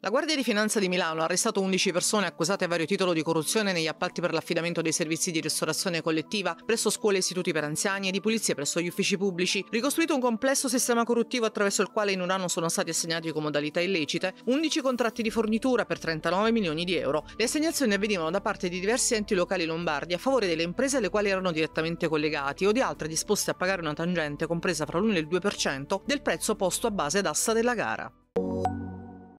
La Guardia di Finanza di Milano ha arrestato 11 persone accusate a vario titolo di corruzione negli appalti per l'affidamento dei servizi di ristorazione collettiva presso scuole e istituti per anziani e di pulizia presso gli uffici pubblici, ricostruito un complesso sistema corruttivo attraverso il quale in un anno sono stati assegnati con modalità illecite 11 contratti di fornitura per 39 milioni di euro. Le assegnazioni avvenivano da parte di diversi enti locali lombardi a favore delle imprese alle quali erano direttamente collegati o di altre disposte a pagare una tangente compresa fra l'1 e il 2% del prezzo posto a base d'assa della gara.